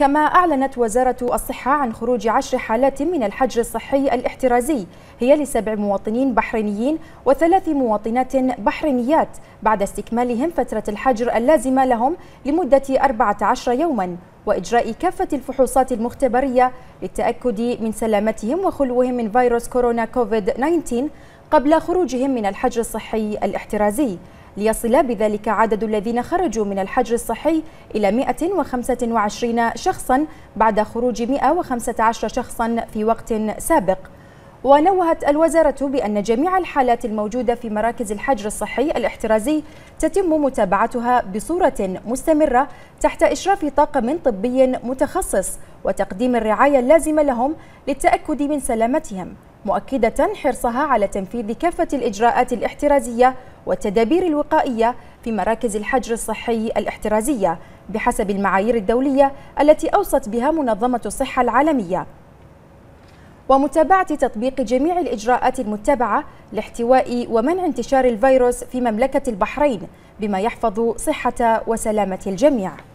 كما أعلنت وزارة الصحة عن خروج عشر حالات من الحجر الصحي الاحترازي هي لسبع مواطنين بحرينيين وثلاث مواطنات بحرينيات بعد استكمالهم فترة الحجر اللازمة لهم لمدة 14 يوماً وإجراء كافة الفحوصات المختبرية للتأكد من سلامتهم وخلوهم من فيروس كورونا كوفيد 19 قبل خروجهم من الحجر الصحي الاحترازي ليصل بذلك عدد الذين خرجوا من الحجر الصحي إلى 125 شخصا بعد خروج 115 شخصا في وقت سابق ونوهت الوزارة بأن جميع الحالات الموجودة في مراكز الحجر الصحي الاحترازي تتم متابعتها بصورة مستمرة تحت إشراف طاقم طبي متخصص وتقديم الرعاية اللازمة لهم للتأكد من سلامتهم مؤكدة حرصها على تنفيذ كافة الإجراءات الاحترازية والتدابير الوقائية في مراكز الحجر الصحي الاحترازية بحسب المعايير الدولية التي أوصت بها منظمة الصحة العالمية ومتابعة تطبيق جميع الإجراءات المتبعة لاحتواء ومنع انتشار الفيروس في مملكة البحرين بما يحفظ صحة وسلامة الجميع